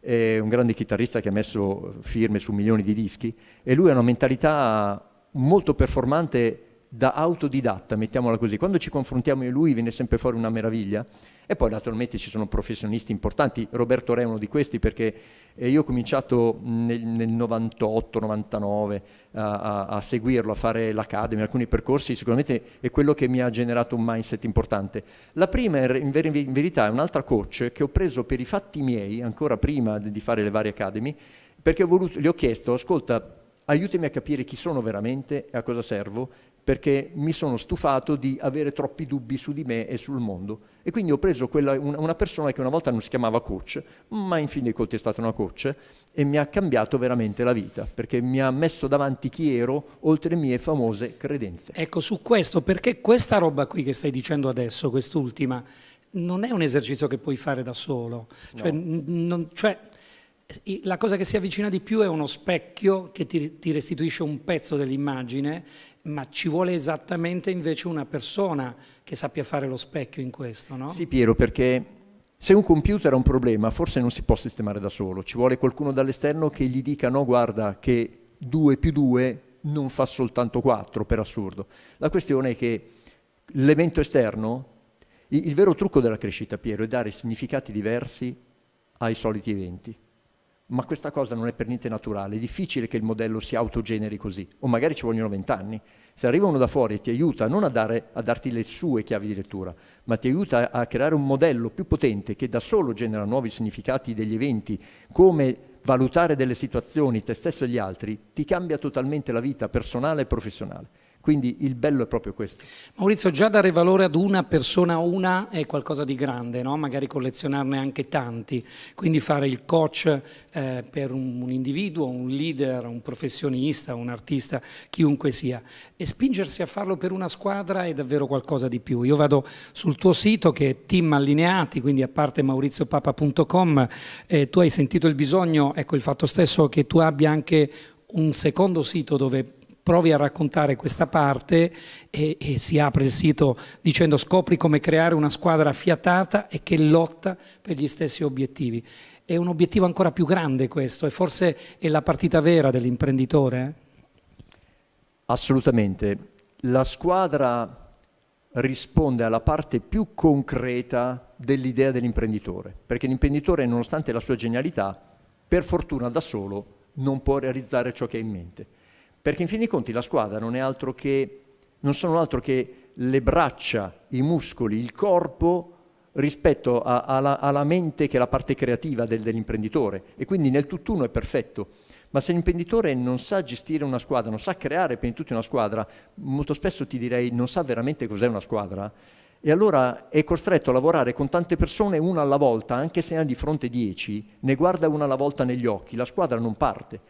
S3: è un grande chitarrista che ha messo firme su milioni di dischi e lui ha una mentalità molto performante da autodidatta, mettiamola così. Quando ci confrontiamo io e lui viene sempre fuori una meraviglia e poi naturalmente ci sono professionisti importanti, Roberto Re è uno di questi perché eh, io ho cominciato nel, nel 98-99 a, a, a, seguirlo, a fare l'Academy, alcuni percorsi, sicuramente è quello che mi ha generato un mindset importante. La prima in, ver- in verità è un'altra coach che ho preso per i fatti miei, ancora prima di fare le varie Academy, perché ho voluto, gli ho chiesto, ascolta, aiutami a capire chi sono veramente e a cosa servo perché mi sono stufato di avere troppi dubbi su di me e sul mondo. E quindi ho preso quella, una persona che una volta non si chiamava coach, ma in fin dei conti è stata una coach, e mi ha cambiato veramente la vita, perché mi ha messo davanti chi ero, oltre le mie famose credenze.
S2: Ecco, su questo, perché questa roba qui che stai dicendo adesso, quest'ultima, non è un esercizio che puoi fare da solo. Cioè, no. non, cioè, la cosa che si avvicina di più è uno specchio che ti, ti restituisce un pezzo dell'immagine ma ci vuole esattamente invece una persona che sappia fare lo specchio in questo, no? Sì Piero,
S3: perché se un computer ha un problema forse non si può sistemare da solo, ci vuole qualcuno dall'esterno che gli dica no guarda che 2 più 2 non fa soltanto 4 per assurdo. La questione è che l'evento esterno, il, il vero trucco della crescita Piero è dare significati diversi ai soliti eventi ma questa cosa non è per niente naturale, è difficile che il modello si autogeneri così, o magari ci vogliono vent'anni. Se arriva uno da fuori e ti aiuta non a, dare, a, darti le sue chiavi di lettura, ma ti aiuta a creare un modello più potente che da solo genera nuovi significati degli eventi, come valutare delle situazioni, te stesso e gli altri, ti cambia totalmente la vita personale e professionale. Quindi il bello è proprio questo.
S2: Maurizio, già dare valore ad una persona, una è qualcosa di grande, no? magari collezionarne anche tanti. Quindi fare il coach eh, per un, un, individuo, un leader, un professionista, un artista, chiunque sia. E spingersi a farlo per una squadra è davvero qualcosa di più. Io vado sul tuo sito che è Team Allineati, quindi a parte mauriziopapa.com, eh, tu hai sentito il bisogno, ecco il fatto stesso che tu abbia anche un secondo sito dove provi a raccontare questa parte e, e, si apre il sito dicendo scopri come creare una squadra affiatata e che lotta per gli stessi obiettivi. È un obiettivo ancora più grande questo e forse è la partita vera dell'imprenditore? Eh?
S3: Assolutamente. La squadra risponde alla parte più concreta dell'idea dell'imprenditore, perché l'imprenditore nonostante la sua genialità, per fortuna da solo non può realizzare ciò che ha in mente perché in fin dei conti la squadra non, altro che, non sono altro che le braccia, i muscoli, il corpo rispetto a, a la, alla, mente che è la parte creativa del, dell'imprenditore e quindi nel tutt'uno è perfetto. Ma se l'imprenditore non sa gestire una squadra, non sa creare per tutti una squadra, molto spesso ti direi non sa veramente cos'è una squadra, e allora è costretto a lavorare con tante persone una alla volta, anche se ne ha di fronte dieci, ne guarda una alla volta negli occhi, la squadra non parte.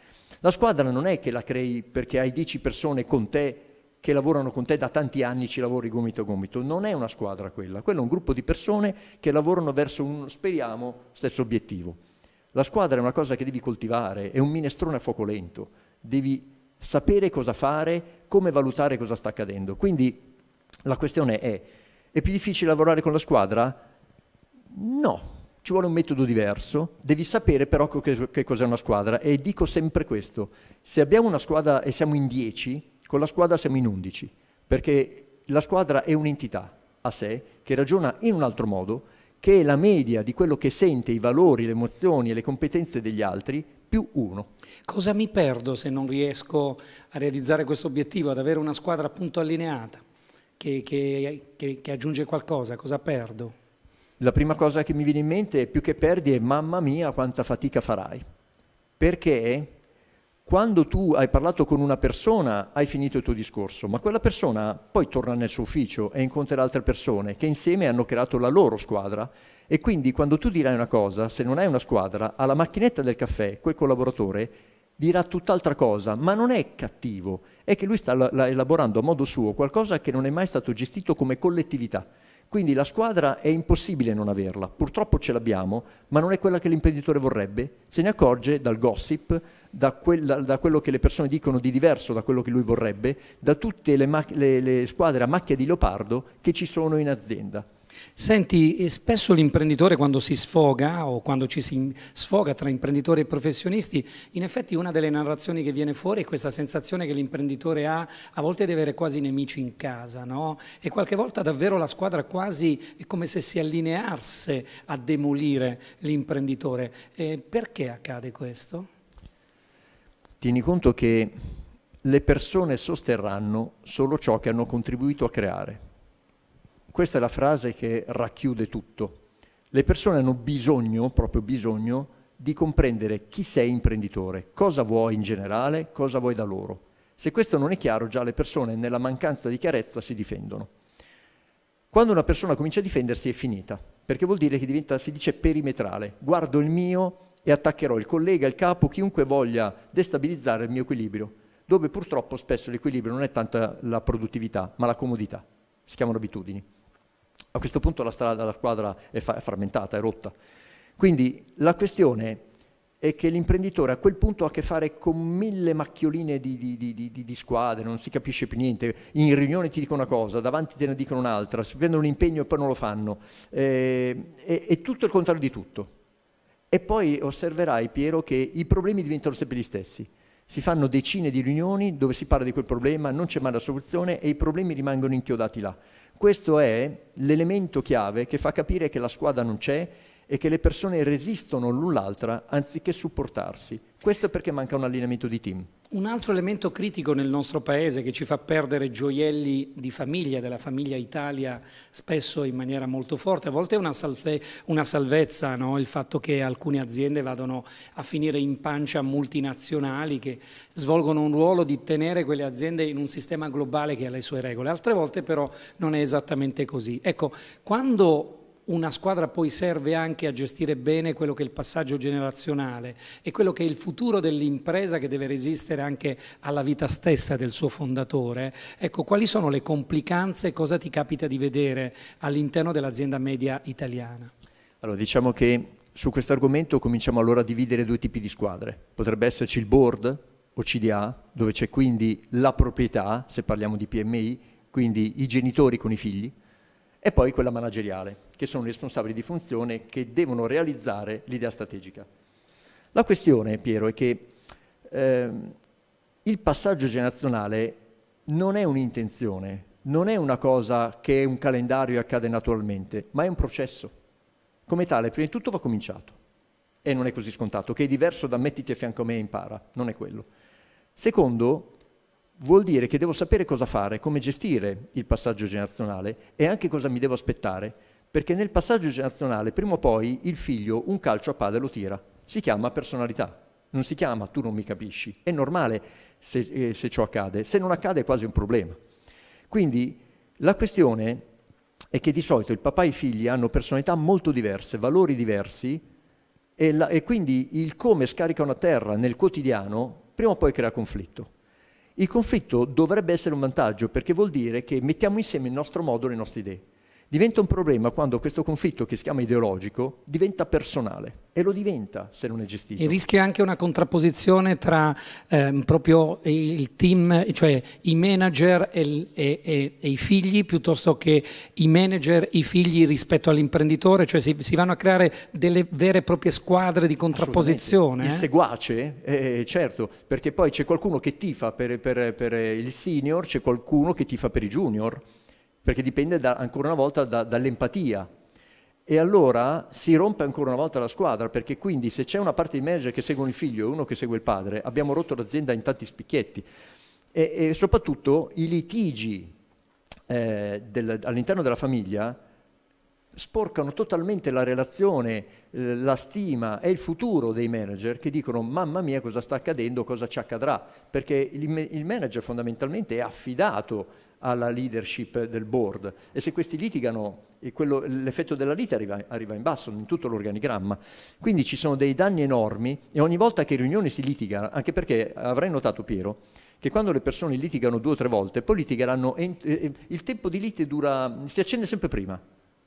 S3: La squadra non è che la crei perché hai 10 persone con te che lavorano con te da tanti anni, ci lavori gomito a gomito. Non è una squadra quella, quello è un gruppo di persone che lavorano verso un, speriamo, stesso obiettivo. La squadra è una cosa che devi coltivare, è un minestrone a fuoco lento, devi sapere cosa fare, come valutare cosa sta accadendo. Quindi la questione è, è più difficile lavorare con la squadra? No, ci vuole un metodo diverso, devi sapere però che, che cos'è una squadra e dico sempre questo, se abbiamo una squadra e siamo in 10, con la squadra siamo in 11, perché la squadra è un'entità a sé che ragiona in un altro modo, che è la media di quello
S2: che sente, i valori, le emozioni e le competenze degli altri, più uno. Cosa mi perdo se non riesco a realizzare questo obiettivo, ad avere una squadra appunto allineata, che, che, che, che aggiunge qualcosa? Cosa perdo?
S3: la prima cosa che mi viene in mente è più che perdi è mamma mia quanta fatica farai. Perché quando tu hai parlato con una persona hai finito il tuo discorso, ma quella persona poi torna nel suo ufficio e incontra altre persone che insieme hanno creato la loro squadra e quindi quando tu dirai una cosa, se non hai una squadra, alla macchinetta del caffè quel collaboratore dirà tutt'altra cosa, ma non è cattivo, è che lui sta la- la elaborando a modo suo qualcosa che non è mai stato gestito come collettività. Quindi la squadra è impossibile non averla, purtroppo ce l'abbiamo, ma non è quella che l'imprenditore vorrebbe, se ne accorge dal gossip, da, quella, da, quello che le persone dicono di diverso da quello che lui vorrebbe, da tutte le,
S2: le, le squadre a macchia di leopardo che ci sono in azienda. Senti, eh, spesso l'imprenditore quando si sfoga o quando ci si sfoga tra imprenditori e professionisti, in effetti una delle narrazioni che viene fuori è questa sensazione che l'imprenditore ha a volte di avere quasi nemici in casa, no? E qualche volta davvero la squadra quasi è come se si allineasse a demolire l'imprenditore. Eh, perché accade questo?
S3: Tieni conto che le persone sosterranno solo ciò che hanno contribuito a creare questa è la frase che racchiude tutto. Le persone hanno bisogno, proprio bisogno, di comprendere chi sei imprenditore, cosa vuoi in generale, cosa vuoi da loro. Se questo non è chiaro, già le persone nella mancanza di chiarezza si difendono. Quando una persona comincia a difendersi è finita, perché vuol dire che diventa, si dice, perimetrale. Guardo il mio e attaccherò il collega, il capo, chiunque voglia destabilizzare il mio equilibrio, dove purtroppo spesso l'equilibrio non è tanto la produttività, ma la comodità. Si chiamano abitudini. A questo punto la strada, della squadra è, fa- frammentata, è rotta. Quindi la questione è che l'imprenditore a quel punto ha a che fare con mille macchioline di, di, di, di, squadre, non si capisce più niente, in riunione ti dicono una cosa, davanti te ne dicono un'altra, si prendono un impegno e poi non lo fanno, eh, è, è, tutto il contrario di tutto. E poi osserverai, Piero, che i problemi diventano sempre gli stessi. Si fanno decine di riunioni dove si parla di quel problema, non c'è mai la soluzione e i problemi rimangono inchiodati là. Questo è l'elemento chiave che fa capire che la squadra non c'è e che le persone resistono l'un l'altra anziché supportarsi. Questo perché manca un allineamento di team.
S2: Un altro elemento critico nel nostro paese che ci fa perdere gioielli di famiglia, della famiglia Italia, spesso in maniera molto forte, a volte è una, salve, una salvezza no? il fatto che alcune aziende vadano a finire in pancia multinazionali che svolgono un ruolo di tenere quelle aziende in un sistema globale che ha le sue regole, altre volte però non è esattamente così. Ecco, quando una squadra poi serve anche a gestire bene quello che è il passaggio generazionale e quello che è il futuro dell'impresa che deve resistere anche alla vita stessa del suo fondatore. Ecco, quali sono le complicanze, e cosa ti capita di vedere all'interno dell'azienda media italiana?
S3: Allora, diciamo che su questo argomento cominciamo allora a dividere due tipi di squadre. Potrebbe esserci il board o CDA, dove c'è quindi la proprietà, se parliamo di PMI, quindi i genitori con i figli, e poi quella manageriale, che sono i responsabili di funzione che devono realizzare l'idea strategica. La questione, Piero, è che eh, il passaggio generazionale non è un'intenzione, non è una cosa che è un calendario e accade naturalmente, ma è un processo. Come tale, prima di tutto va cominciato. E non è così scontato, che è diverso da mettiti a fianco a me e impara, non è quello. Secondo, vuol dire che devo sapere cosa fare, come gestire il passaggio generazionale e anche cosa mi devo aspettare, perché nel passaggio generazionale prima o poi il figlio un calcio a padre lo tira, si chiama personalità, non si chiama tu non mi capisci, è normale se, eh, se ciò accade, se non accade è quasi un problema. Quindi la questione è che di solito il papà e i figli hanno personalità molto diverse, valori diversi e, la, e quindi il come scaricano a terra nel quotidiano prima o poi crea conflitto. Il conflitto dovrebbe essere un vantaggio perché vuol dire che mettiamo insieme il nostro modo e le nostre idee. Diventa un problema quando questo conflitto che si chiama ideologico diventa personale e lo diventa se non è gestito. E rischia
S2: anche una contrapposizione tra ehm, proprio il team, cioè i manager e, e, e, e, i figli, piuttosto che i manager e i figli rispetto all'imprenditore, cioè si, si, vanno a creare delle vere e proprie squadre di contrapposizione. Eh? Il seguace,
S3: eh, eh, certo, perché poi c'è qualcuno che tifa per, per, per il senior, c'è qualcuno che tifa per i junior perché dipende da, ancora una volta da, dall'empatia. E allora si rompe ancora una volta la squadra, perché quindi se c'è una parte di manager che segue il figlio e uno che segue il padre, abbiamo rotto l'azienda in tanti spicchietti. E, e soprattutto i litigi eh, del, all'interno della famiglia sporcano totalmente la relazione, eh, la stima e il futuro dei manager che dicono mamma mia cosa sta accadendo, cosa ci accadrà, perché il, manager fondamentalmente è affidato alla leadership del board e se questi litigano quello, l'effetto della lite arriva, arriva, in basso in tutto l'organigramma quindi ci sono dei danni enormi e ogni volta che in riunione si litiga anche perché avrai notato Piero che quando le persone litigano due o tre volte poi litigheranno il tempo di lite dura si accende sempre prima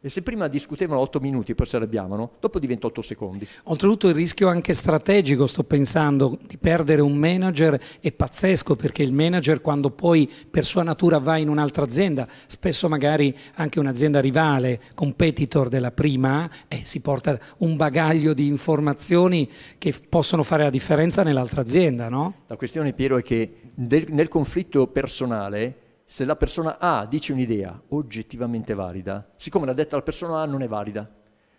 S3: e se prima discutevano 8 minuti e poi si arrabbiavano, dopo diventa 8 secondi.
S2: Oltretutto il rischio anche strategico, sto pensando, di perdere un manager è pazzesco perché il manager quando poi per sua natura va in un'altra azienda, spesso magari anche un'azienda rivale, competitor della prima, eh, si porta un bagaglio di informazioni che possono fare la differenza nell'altra azienda, no?
S3: La questione, Piero, è che nel conflitto personale se la persona A dice un'idea oggettivamente valida, siccome l'ha detta la persona A non è valida,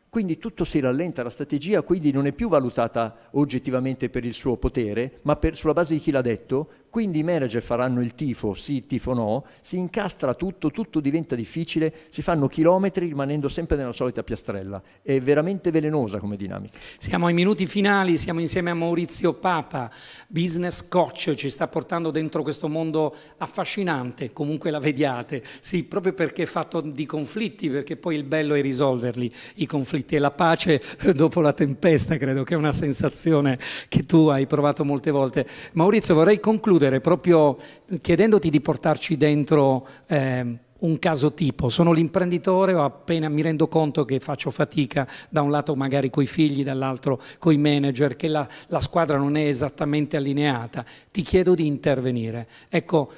S3: quindi tutto si rallenta, la strategia quindi non è più valutata oggettivamente per il suo potere, ma per, sulla base di chi l'ha detto, quindi i manager faranno il tifo, sì, tifo no, si incastra tutto, tutto diventa difficile, si fanno chilometri rimanendo sempre nella solita piastrella.
S2: È veramente velenosa come dinamica. Siamo ai minuti finali, siamo insieme a Maurizio Papa, business coach, ci sta portando dentro questo mondo affascinante, comunque la vediate, sì, proprio perché è fatto di conflitti, perché poi il bello è risolverli, i conflitti e la pace eh, dopo la tempesta, credo che è una sensazione che tu hai provato molte volte. Maurizio, vorrei concludere concludere proprio chiedendoti di portarci dentro eh, un caso tipo, sono l'imprenditore o appena mi rendo conto che faccio fatica da un lato magari coi figli, dall'altro coi manager, che la, la squadra non è esattamente allineata, ti chiedo di intervenire. Ecco,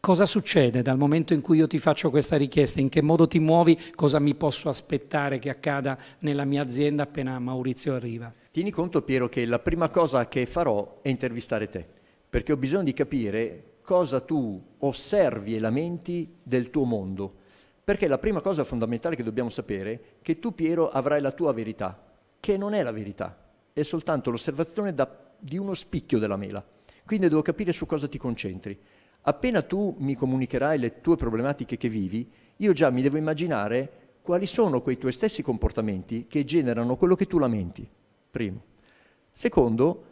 S2: cosa succede dal momento in cui io ti faccio questa richiesta, in che modo ti muovi, cosa mi posso aspettare che accada nella mia azienda appena Maurizio arriva.
S3: Tieni conto Piero che la prima cosa che farò è intervistare te perché ho bisogno di capire cosa tu osservi e lamenti del tuo mondo. Perché la prima cosa fondamentale che dobbiamo sapere è che tu, Piero, avrai la tua verità, che non è la verità, è soltanto l'osservazione da, di uno spicchio della mela. Quindi devo capire su cosa ti concentri. Appena tu mi comunicherai le tue problematiche che vivi, io già mi devo immaginare quali sono quei tuoi stessi comportamenti che generano quello che tu lamenti. Primo. Secondo,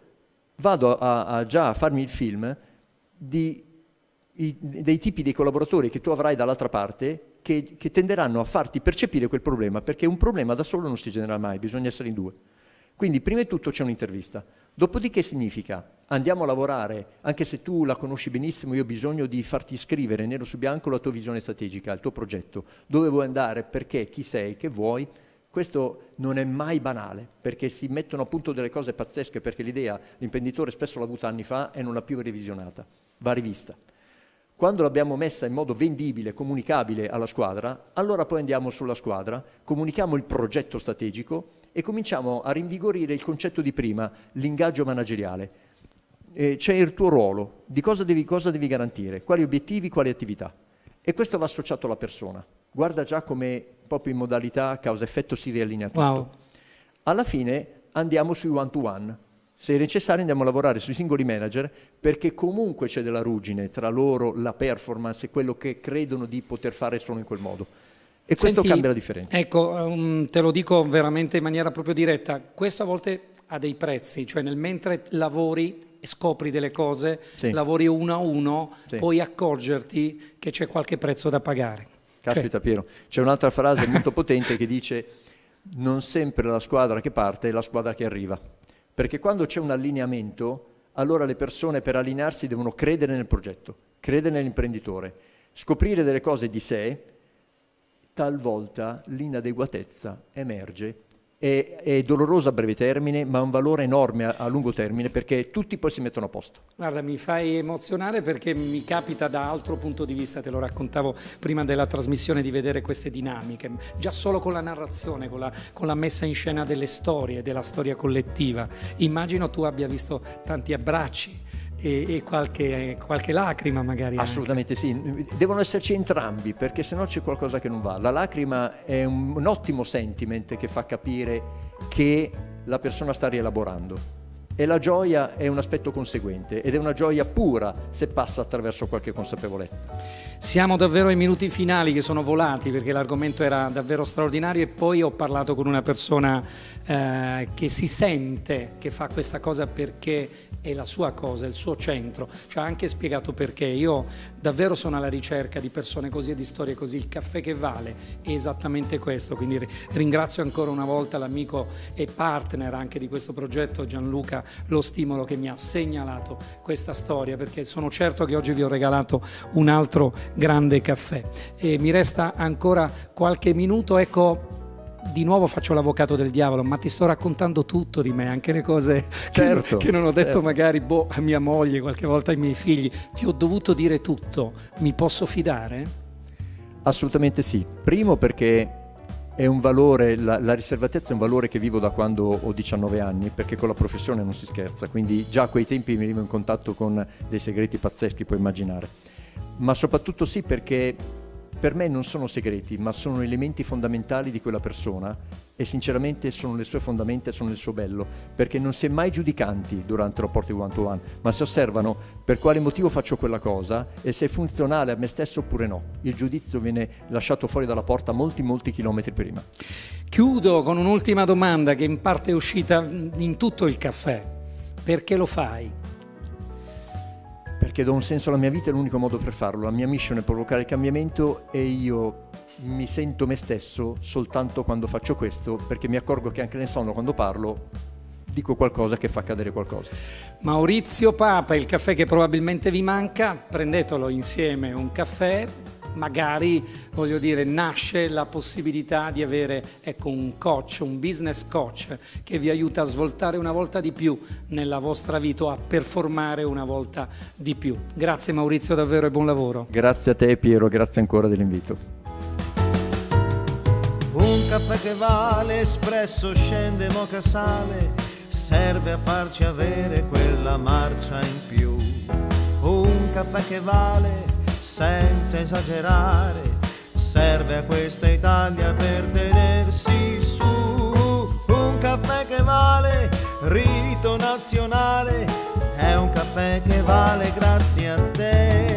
S3: vado a, a già a farmi il film di, i, dei tipi di collaboratori che tu avrai dall'altra parte che, che, tenderanno a farti percepire quel problema, perché un problema da solo non si genera mai, bisogna essere in due. Quindi prima di tutto c'è un'intervista, dopodiché significa andiamo a lavorare, anche se tu la conosci benissimo, io ho bisogno di farti scrivere nero su bianco la tua visione strategica, il tuo progetto, dove vuoi andare, perché, chi sei, che vuoi, questo non è mai banale, perché si mettono a punto delle cose pazzesche, perché l'idea l'imprenditore spesso l'ha avuta anni fa e non l'ha più revisionata, va rivista. Quando l'abbiamo messa in modo vendibile, comunicabile alla squadra, allora poi andiamo sulla squadra, comunichiamo il progetto strategico e cominciamo a rinvigorire il concetto di prima, l'ingaggio manageriale. Eh, c'è il tuo ruolo, di cosa devi, cosa devi garantire, quali obiettivi, quali attività. E questo va associato alla persona guarda già come proprio in modalità causa-effetto si riallinea tutto. Wow. Alla fine andiamo sui one-to-one. Se è necessario andiamo a lavorare sui singoli manager perché comunque c'è della ruggine tra loro, la performance e quello che credono di poter fare solo in quel modo. E Senti, questo cambia la differenza.
S2: Ecco, um, te lo dico veramente in maniera proprio diretta, questo a volte ha dei prezzi, cioè nel mentre lavori e scopri delle cose, sì. lavori uno a uno, sì. puoi accorgerti che c'è qualche prezzo da pagare.
S3: Caspita Piero, c'è un'altra frase molto potente che dice non sempre la squadra che parte è la squadra che arriva, perché quando c'è un allineamento, allora le persone per allinearsi devono credere nel progetto, credere nell'imprenditore, scoprire delle cose di sé, talvolta l'inadeguatezza emerge è, è doloroso a breve termine, ma ha un valore enorme a, a, lungo termine perché tutti poi si mettono a posto.
S2: Guarda, mi fai emozionare perché mi capita da altro punto di vista, te lo raccontavo prima della trasmissione, di vedere queste dinamiche, già solo con la narrazione, con la, con la messa in scena delle storie, della storia collettiva. Immagino tu abbia visto tanti abbracci e, e qualche, qualche, lacrima magari. Assolutamente anche. sì, devono esserci
S3: entrambi perché sennò c'è qualcosa che non va. La lacrima è un, un ottimo sentiment che fa capire che la persona sta rielaborando e la gioia è un aspetto
S2: conseguente ed è una gioia pura se passa attraverso qualche consapevolezza. Siamo davvero ai minuti finali che sono volati perché l'argomento era davvero straordinario e poi ho parlato con una persona eh, che si sente che fa questa cosa perché è la sua cosa, il suo centro, ci ha anche spiegato perché. Io davvero sono alla ricerca di persone così e di storie così, il caffè che vale è esattamente questo, quindi ringrazio ancora una volta l'amico e partner anche di questo progetto Gianluca Lo Stimolo che mi ha segnalato questa storia perché sono certo che oggi vi ho regalato un altro grande caffè. E mi resta ancora qualche minuto, ecco di nuovo faccio l'avvocato del diavolo, ma ti sto raccontando tutto di me, anche le cose certo, che, che, non ho detto certo. magari boh, a mia moglie, qualche volta ai miei figli. Ti ho dovuto dire tutto, mi posso fidare?
S3: Assolutamente sì. Primo perché è un valore, la, la, riservatezza è un valore che vivo da quando ho 19 anni, perché con la professione non si scherza, quindi già a quei tempi mi venivo in contatto con dei segreti pazzeschi, puoi immaginare ma soprattutto sì perché per me non sono segreti, ma sono elementi fondamentali di quella persona e sinceramente sono le sue fondamenta, sono il suo bello, perché non si è mai giudicanti durante rapporti one to one, ma si osservano per quale motivo faccio quella cosa e se è funzionale a me stesso oppure no.
S2: Il giudizio viene lasciato fuori dalla porta molti molti chilometri prima. Chiudo con un'ultima domanda che in parte è uscita in tutto il caffè. Perché lo fai?
S3: perché do un senso alla mia vita, è l'unico modo per farlo. La mia mission è provocare il cambiamento e io mi sento me stesso soltanto quando faccio questo, perché mi accorgo che anche nel sonno quando parlo dico qualcosa che fa cadere qualcosa.
S2: Maurizio Papa, il caffè che probabilmente vi manca, prendetelo insieme un caffè, magari voglio dire, nasce la possibilità di avere ecco, un coach, un business coach che vi aiuta a svoltare una volta di più nella vostra vita, a performare una volta di più. Grazie Maurizio davvero e buon lavoro.
S3: Grazie a te Piero, grazie ancora dell'invito.
S1: Un caffè che vale, espresso scende moca sale, serve a farci avere quella marcia in più. Un caffè che vale, senza esagerare, serve a questa Italia per tenersi su un caffè che vale, rito nazionale, è un caffè che vale grazie a te.